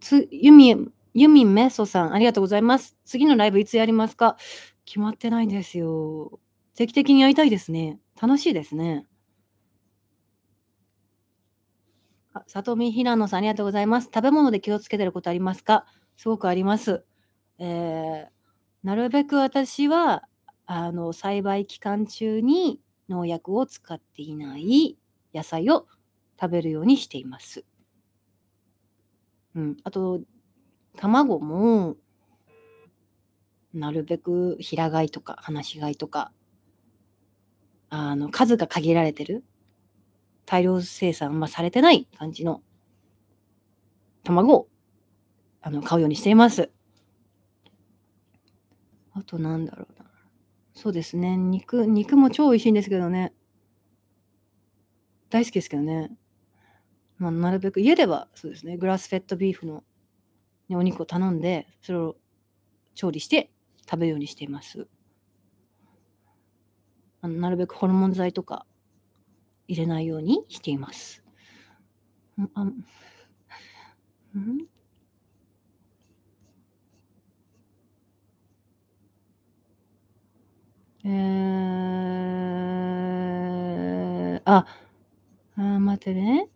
つゆみゆみめそさんありがとうございます次のライブいつやりますか決まってないんですよ定期的にやりたいですね楽しいですねあ、里見ひらのさん、ありがとうございます。食べ物で気をつけてることありますかすごくあります。えー、なるべく私は、あの栽培期間中に農薬を使っていない野菜を食べるようにしています。うん、あと卵もなるべく平飼いとか放し飼いとかあの数が限られてる大量生産、まあ、されてない感じの卵をあの買うようにしています。あとなんだろうそうですね。肉、肉も超美味しいんですけどね。大好きですけどね。まあ、なるべく家ではそうですね、グラスフェットビーフのお肉を頼んで、それを調理して食べるようにしています。あのなるべくホルモン剤とか入れないようにしています。あんえー、あ、あ待ってね。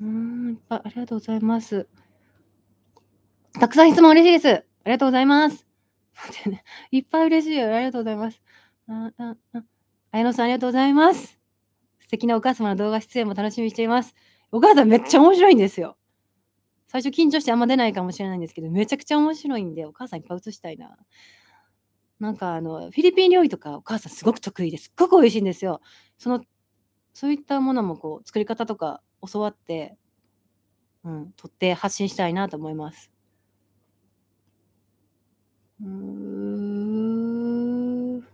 うん、いっぱいありがとうございます。たくさん質問嬉しいです。ありがとうございます。いっぱい嬉しいよ。ありがとうございます。あ、あ、あ。綾野さんありがとうございます。素敵なお母様の動画出演も楽しみにしています。お母さんめっちゃ面白いんですよ。最初緊張してあんま出ないかもしれないんですけど、めちゃくちゃ面白いんで、お母さんいっぱい映したいな。なんかあの、フィリピン料理とかお母さんすごく得意です。っごく美味しいんですよ。その、そういったものもこう、作り方とか教わって、うん、取って発信したいなと思います。うん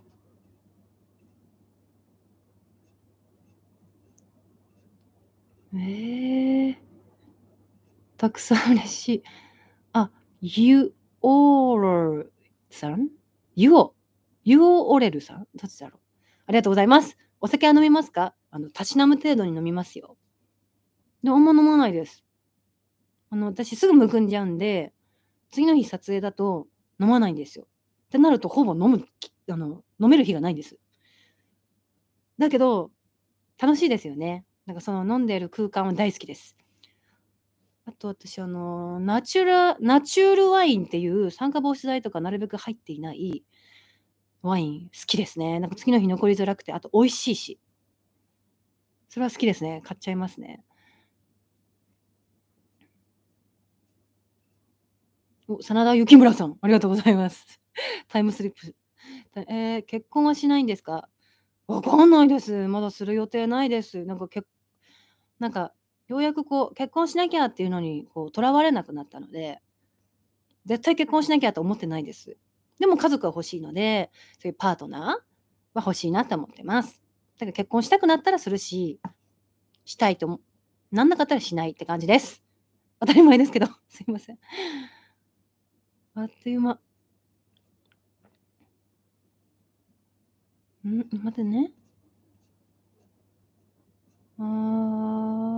えーたくさん嬉しい。あ、ゆおるさんゆお、ゆおおれるさんどっちだろうありがとうございます。お酒は飲みますかあの、たしなむ程度に飲みますよ。で、あんま飲まないです。あの、私すぐむくんじゃうんで、次の日撮影だと飲まないんですよ。ってなると、ほぼ飲む、あの、飲める日がないんです。だけど、楽しいですよね。なんかその飲んでいる空間は大好きです。あと私、あの、ナチュラ、ナチュールワインっていう酸化防止剤とかなるべく入っていないワイン好きですね。なんか次の日残りづらくて、あと美味しいし。それは好きですね。買っちゃいますね。お、真田幸村さん、ありがとうございます。[laughs] タイムスリップ。えー、結婚はしないんですかわかんないです。まだする予定ないです。なんかなんかようやくこう結婚しなきゃっていうのにとらわれなくなったので絶対結婚しなきゃと思ってないですでも家族は欲しいのでそういうパートナーは欲しいなと思ってますだから結婚したくなったらするししたいとなんなかったらしないって感じです当たり前ですけど [laughs] すいませんあっという間ん待ってねああ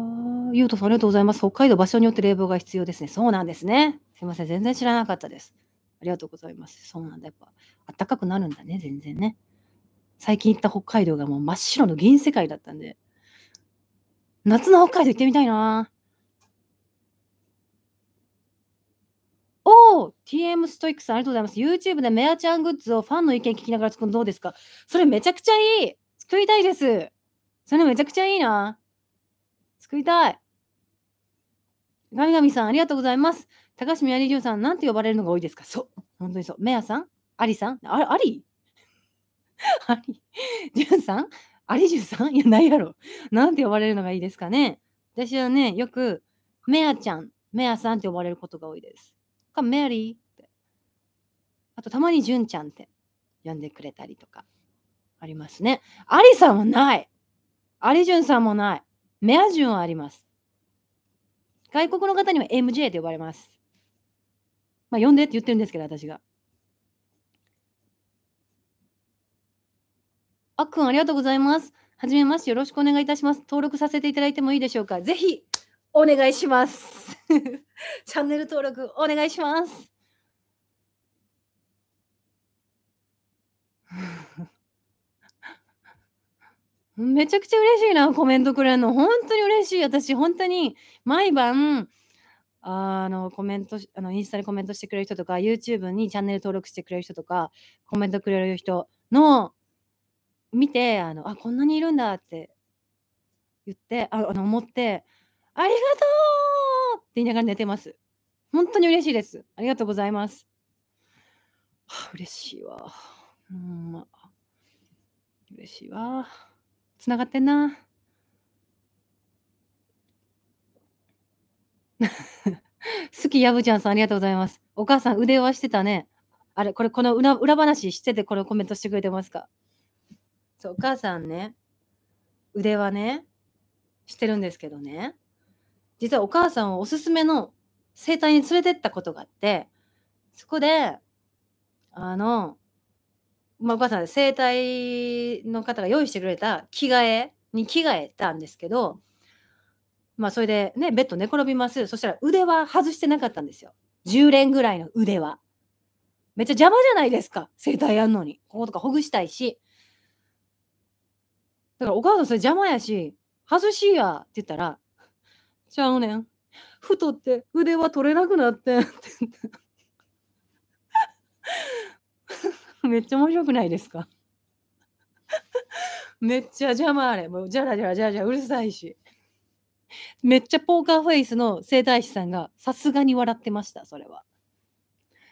ゆうとさん、ありがとうございます。北海道、場所によって冷房が必要ですね。そうなんですね。すみません。全然知らなかったです。ありがとうございます。そうなんだ。やっぱ、暖かくなるんだね、全然ね。最近行った北海道がもう真っ白の銀世界だったんで。夏の北海道行ってみたいな。おお !TM ストイックさん、ありがとうございます。YouTube でメアちゃんグッズをファンの意見聞きながら作るのどうですかそれめちゃくちゃいい作りたいですそれめちゃくちゃいいな作りたい神々さん、ありがとうございます。高橋みやりじゅうさん、なんて呼ばれるのが多いですかそう。本当にそう。めアさんありさんあありありじゅんさんありじゅんさんいや、ないやろ。なんて呼ばれるのがいいですかね私はね、よく、めアちゃん、めアさんって呼ばれることが多いです。か、メアリーって。あと、たまにじゅんちゃんって呼んでくれたりとか、ありますね。ありさんはない。ありじゅんさんもない。メアじゅんはあります。外国の方には MJ と呼ばれます。まあ、呼んでって言ってるんですけど、私が。あっくん、ありがとうございます。はじめまして、よろしくお願いいたします。登録させていただいてもいいでしょうか。ぜひ、お願いします。[laughs] チャンネル登録、お願いします。めちゃくちゃ嬉しいな、コメントくれるの。本当に嬉しい。私、本当に毎晩、あの、コメント、あの、インスタでコメントしてくれる人とか、YouTube にチャンネル登録してくれる人とか、コメントくれる人の、見て、あの、あ、こんなにいるんだって言って、ああの、思って、ありがとうって言いながら寝てます。本当に嬉しいです。ありがとうございます。嬉しいわ。うん、まあ、嬉しいわ。つながってんな。好きやぶちゃんさん、ありがとうございます。お母さん、腕はしてたね。あれ、これ、この裏裏話してて、これコメントしてくれてますかそう、お母さんね、腕はね、してるんですけどね、実はお母さんをおすすめの整体に連れてったことがあって、そこで、あの、まあ、お母さん、整体の方が用意してくれた着替えに着替えたんですけど、まあ、それでね、ベッド寝転びます。そしたら腕は外してなかったんですよ。10連ぐらいの腕は。めっちゃ邪魔じゃないですか。整体やんのに。こことかほぐしたいし。だからお母さんそれ邪魔やし、外しやって言ったら、ちゃうねん。太って腕は取れなくなってんって。[laughs] めっちゃ面白くないですか [laughs] めっちゃ邪魔あれ。もうじゃらじゃらじゃらじゃうるさいし。めっちゃポーカーフェイスの整体師さんがさすがに笑ってました、それは。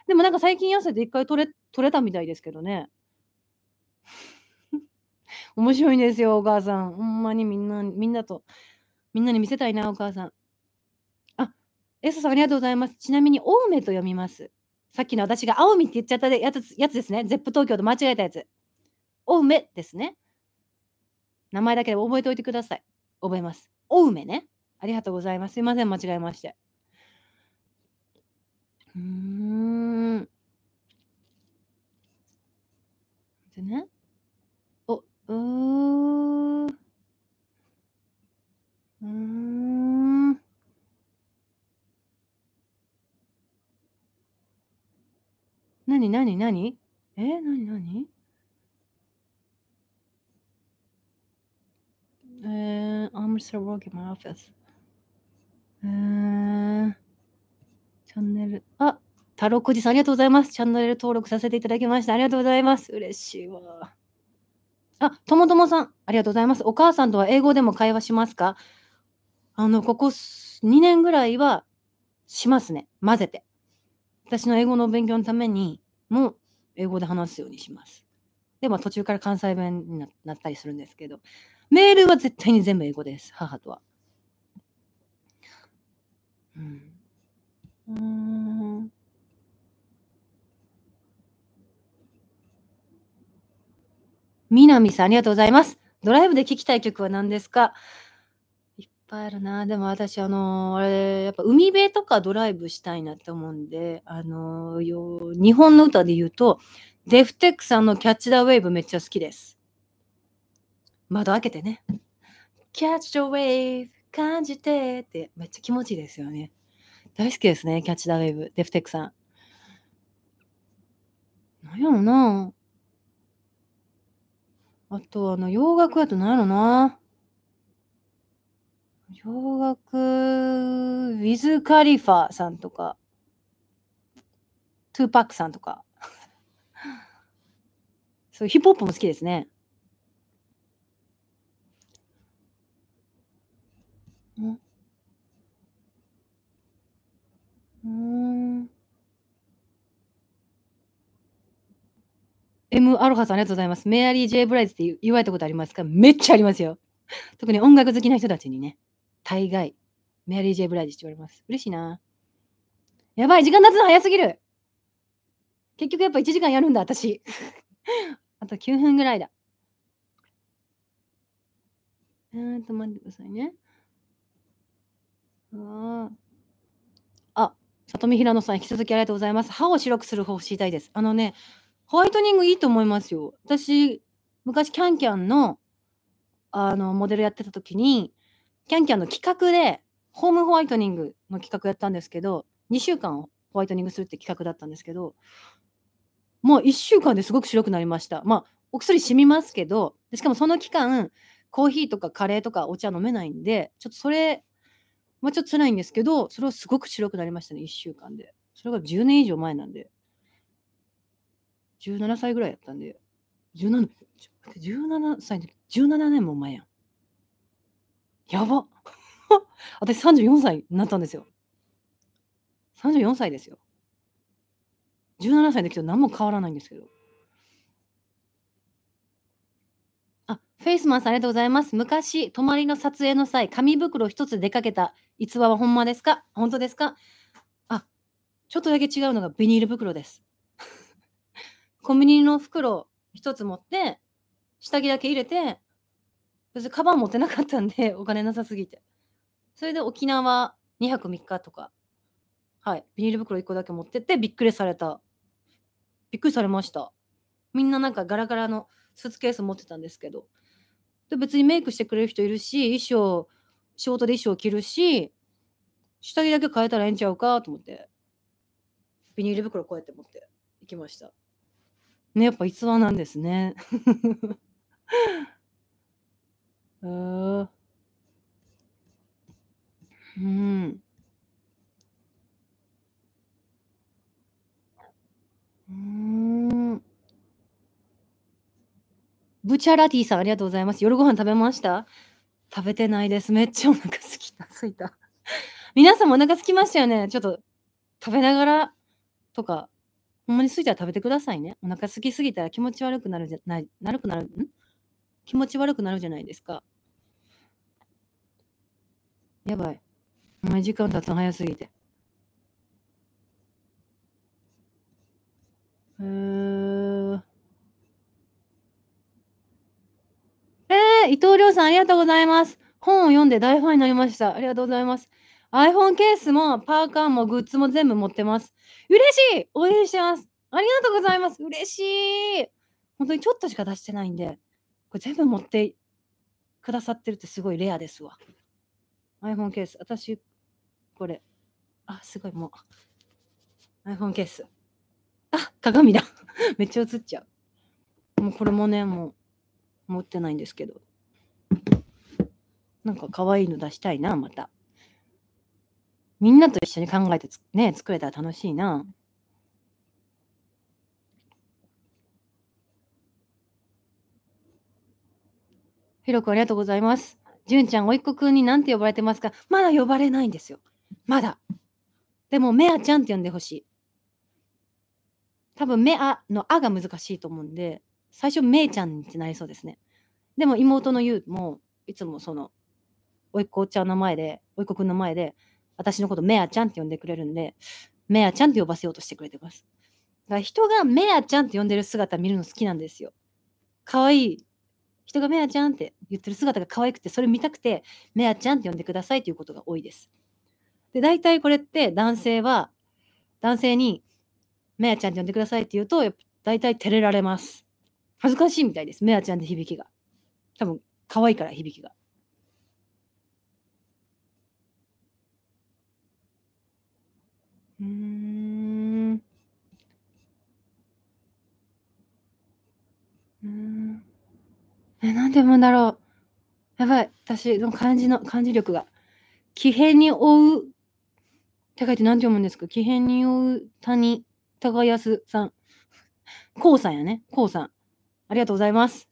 でもなんか最近痩せて一回取れ取れたみたいですけどね。[laughs] 面白いんですよ、お母さん。ほんまにみんな、みんなと、みんなに見せたいな、お母さん。あ、エスさんありがとうございます。ちなみに、青梅と読みます。さっきの私が青海って言っちゃったやつやつですね。ゼップ東京と間違えたやつ。お梅ですね。名前だけで覚えておいてください。覚えます。お梅ね。ありがとうございます。すいません、間違えまして。うーん。でね。お、うーん。うーん。何何何え何何えー、I'm still working my office. えー、チャンネル、あタロコジさんありがとうございます。チャンネル登録させていただきました。ありがとうございます。嬉しいわ。あ、ともともさん、ありがとうございます。お母さんとは英語でも会話しますかあの、ここ2年ぐらいはしますね。混ぜて。私の英語の勉強のためにも英語で話すようにします。で、まあ途中から関西弁になったりするんですけど、メールは絶対に全部英語です、母とは。うん。うんみなみさん、ありがとうございます。ドライブで聴きたい曲は何ですかぱいあるな。でも私、あのー、あれ、やっぱ海辺とかドライブしたいなって思うんで、あのー、よ日本の歌で言うと、デフテックさんのキャッチ・ダ・ウェイブめっちゃ好きです。窓開けてね。キャッチ・ダ・ウェイブ感じてってめっちゃ気持ちいいですよね。大好きですね、キャッチ・ダ・ウェイブ、デフテックさん。なんやろなあと、あの、洋楽やとなんやろな洋楽、ウィズ・カリファさんとか、トゥーパックさんとか。[laughs] そう、ヒップホップも好きですね。うん。M アロハさんありがとうございます。メアリー・ジェイ・ブライズって言われたことありますかめっちゃありますよ。特に音楽好きな人たちにね。大概、メアリー・ジェイ・ブライジって言われます。嬉しいな。やばい、時間経つの早すぎる結局やっぱ1時間やるんだ、私。[laughs] あと9分ぐらいだ。えーと、待ってくださいね。あ、里見平野さん、引き続きありがとうございます。歯を白くする方を知りたいです。あのね、ホワイトニングいいと思いますよ。私、昔、キャンキャンの、あの、モデルやってた時に、キャンキャンの企画で、ホームホワイトニングの企画やったんですけど、2週間ホワイトニングするって企画だったんですけど、もう1週間ですごく白くなりました。まあ、お薬染みますけど、しかもその期間、コーヒーとかカレーとかお茶飲めないんで、ちょっとそれ、まあちょっと辛いんですけど、それはすごく白くなりましたね、1週間で。それが10年以上前なんで、17歳ぐらいやったんで、17, 17歳17年も前やん。やば [laughs] 私34歳になったんですよ。34歳ですよ。17歳の時と何も変わらないんですけど。あ、フェイスマンさんありがとうございます。昔、泊まりの撮影の際、紙袋一つ出かけた逸話はほんまですか本当ですかあ、ちょっとだけ違うのがビニール袋です。[laughs] コンビニの袋一つ持って、下着だけ入れて、別にカバン持ってなかったんで、[laughs] お金なさすぎて。それで沖縄2泊3日とか、はい、ビニール袋1個だけ持ってって、びっくりされた。びっくりされました。みんななんかガラガラのスーツケース持ってたんですけど。で別にメイクしてくれる人いるし、衣装、仕事で衣装着るし、下着だけ変えたらええんちゃうかと思って、ビニール袋こうやって持って行きました。ね、やっぱ逸話なんですね。[laughs] えー、ん。ブチャラティさん、ありがとうございます。夜ご飯食べました食べてないです。めっちゃお腹すきすいた。皆さんもお腹すきましたよね。ちょっと食べながらとか、ほんまにすいたら食べてくださいね。お腹すきすぎたら気持ち悪くなるじゃない、なるくなるん気持ち悪くなるじゃないですか。やばい。前時間経つの早すぎて。えー、えー、伊藤亮さん、ありがとうございます。本を読んで大ファンになりました。ありがとうございます。iPhone ケースもパーカーもグッズも全部持ってます。嬉しい応援してます。ありがとうございます。嬉しい本当にちょっとしか出してないんで、これ全部持ってくださってるってすごいレアですわ。iPhone ケース。私、これ。あ、すごい、もう。iPhone ケース。あ、鏡だ。[laughs] めっちゃ映っちゃう。もうこれもね、もう、持ってないんですけど。なんか可愛いの出したいな、また。みんなと一緒に考えてね、作れたら楽しいな。ひろくありがとうございます。純ちゃん、おいっ子くんに何て呼ばれてますかまだ呼ばれないんですよ。まだ。でも、メアちゃんって呼んでほしい。多分、メアのあが難しいと思うんで、最初、メイちゃんってなりそうですね。でも、妹のゆうも、いつもその、おいっ子ちゃんの前で、おいっ子くんの前で、私のことメアちゃんって呼んでくれるんで、メアちゃんって呼ばせようとしてくれてます。だから人がメアちゃんって呼んでる姿見るの好きなんですよ。可愛い人がメアちゃんって言ってる姿が可愛くて、それ見たくて、メアちゃんって呼んでくださいということが多いです。で、大体これって男性は、男性に、メアちゃんって呼んでくださいって言うと、大体照れられます。恥ずかしいみたいです、メアちゃんって響きが。多分、可愛いから響きが。うん。うん。え、なんでなんだろう。やばい。私の漢字の、漢字力が。奇変に追う。って書いて何て読むんですか奇変に追う谷安さん。こうさんやね。こうさん。ありがとうございます。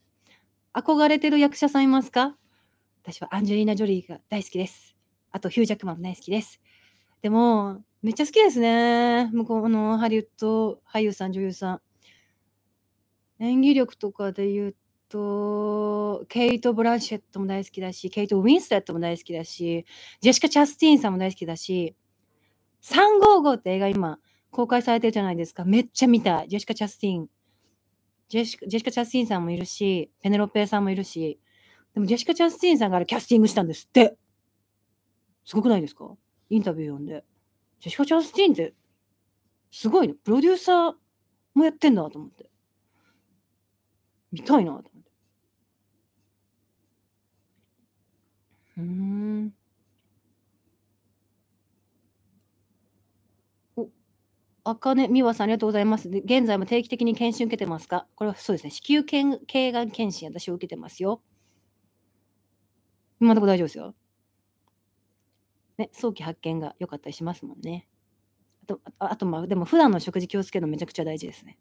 憧れてる役者さんいますか私はアンジェリーナ・ジョリーが大好きです。あとヒュージャックマンも大好きです。でも、めっちゃ好きですね。向こうのハリウッド俳優さん、女優さん。演技力とかで言うと、ケイト・ブランシェットも大好きだし、ケイト・ウィンスレットも大好きだし、ジェシカ・チャスティーンさんも大好きだし、355って映画今公開されてるじゃないですか。めっちゃ見たい。ジェシカ・チャスティーン。ジェシカ・ジェシカチャスティーンさんもいるし、ペネロペさんもいるし、でもジェシカ・チャスティーンさんからキャスティングしたんですって。すごくないですかインタビュー読んで。ジェシカ・チャスティーンって、すごいね。プロデューサーもやってんだと思って。見たいなと思って。うん。あかねみわさんありがとうございます。現在も定期的に検診受けてますか？これはそうですね、子宮頸頸がん検診、私は受けてますよ。今のところ大丈夫ですよ。ね、早期発見が良かったりしますもんね。あと、ああとまあ、でも普段の食事気をつけるのめちゃくちゃ大事ですね。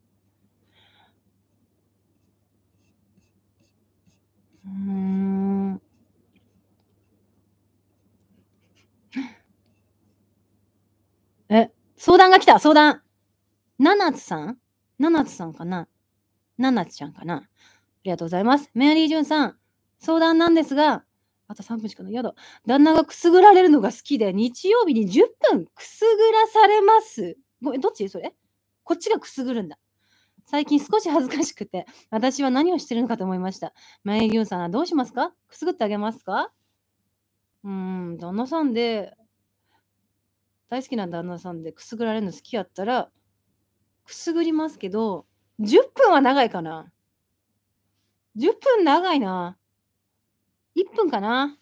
うーん。え、相談が来た、相談。七つさん七つさんかな七つちゃんかなありがとうございます。メアリー・ジュンさん、相談なんですが、あと3分しかない。やだ。旦那がくすぐられるのが好きで、日曜日に10分くすぐらされます。ごめん、どっちそれこっちがくすぐるんだ。最近少し恥ずかしくて、私は何をしてるのかと思いました。メアリー・ジュンさんはどうしますかくすぐってあげますかうーん、旦那さんで大好きな旦那さんでくすぐられるの好きやったら、くすぐりますけど、10分は長いかな。10分長いな。1分かな。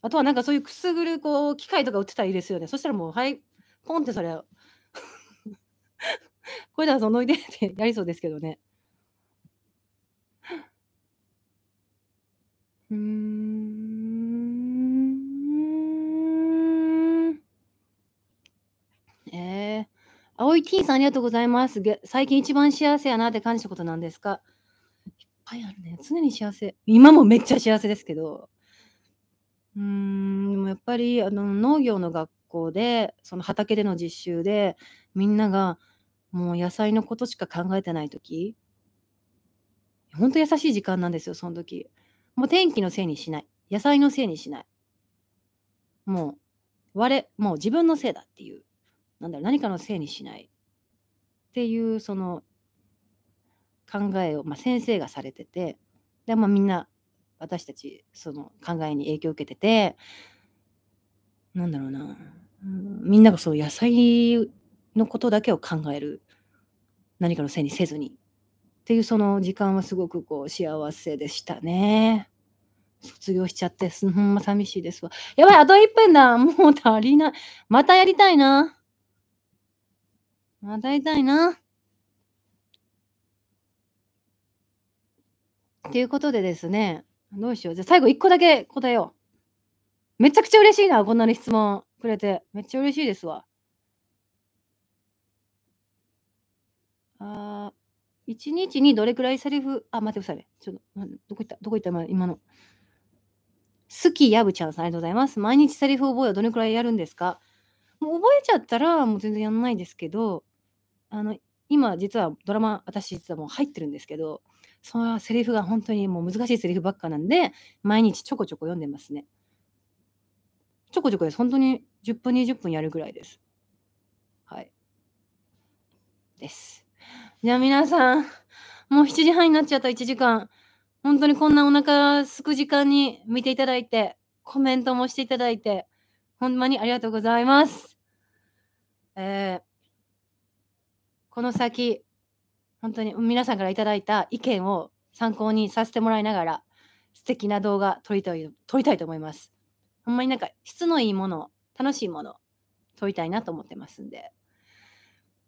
あとはなんかそういうくすぐるこう機械とか売ってたらいいですよね。そしたらもう、はい、ポンってそれ、[laughs] これだぞ、のいでってやりそうですけどね。うん。青い T さん、ありがとうございます。最近一番幸せやなって感じたことなんですかいっぱいあるね。常に幸せ。今もめっちゃ幸せですけど。うーん、でもやっぱりあの農業の学校で、その畑での実習で、みんながもう野菜のことしか考えてない時本当優しい時間なんですよ、その時もう天気のせいにしない。野菜のせいにしない。もう、我、もう自分のせいだっていう。なんだろう、何かのせいにしないっていう、その考えを、まあ、先生がされてて、で、まあ、みんな、私たち、その考えに影響を受けてて、なんだろうな、みんながそう、野菜のことだけを考える、何かのせいにせずにっていうその時間はすごくこう幸せでしたね。卒業しちゃって、ほんま寂しいですわ。やばい、あと1分だ。もう足りない。またやりたいな。まだ痛いな。ということでですね、どうしよう。じゃあ最後1個だけ答えよう。めちゃくちゃ嬉しいな、こんなに質問くれて。めっちゃ嬉しいですわ。あ1日にどれくらいセリフ、あ、待ってくださいちょっと、どこ行ったどこ行った今の。好きやぶちゃんさんありがとうございます。毎日セリフ覚えはどれくらいやるんですかもう覚えちゃったらもう全然やんないですけど、あの今実はドラマ私実はもう入ってるんですけどそのセリフが本当にもう難しいセリフばっかなんで毎日ちょこちょこ読んでますねちょこちょこです本当に10分20分やるぐらいですはいですじゃあ皆さんもう7時半になっちゃった1時間本当にこんなお腹すく時間に見ていただいてコメントもしていただいてほんまにありがとうございますえーこの先、本当に皆さんからいただいた意見を参考にさせてもらいながら、素敵な動画撮りたい、撮りたいと思います。ほんまになんか質のいいもの、楽しいもの、撮りたいなと思ってますんで、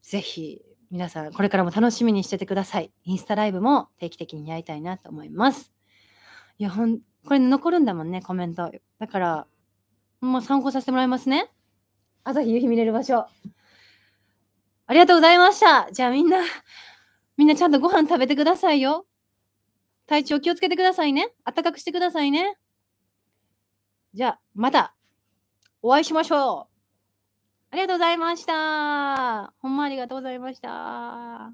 ぜひ皆さんこれからも楽しみにしててください。インスタライブも定期的にやりたいなと思います。いや、ほん、これ残るんだもんね、コメント。だから、もう参考させてもらいますね。朝日夕日見れる場所。ありがとうございました。じゃあみんな、みんなちゃんとご飯食べてくださいよ。体調気をつけてくださいね。あったかくしてくださいね。じゃあ、またお会いしましょう。ありがとうございました。ほんまありがとうございました。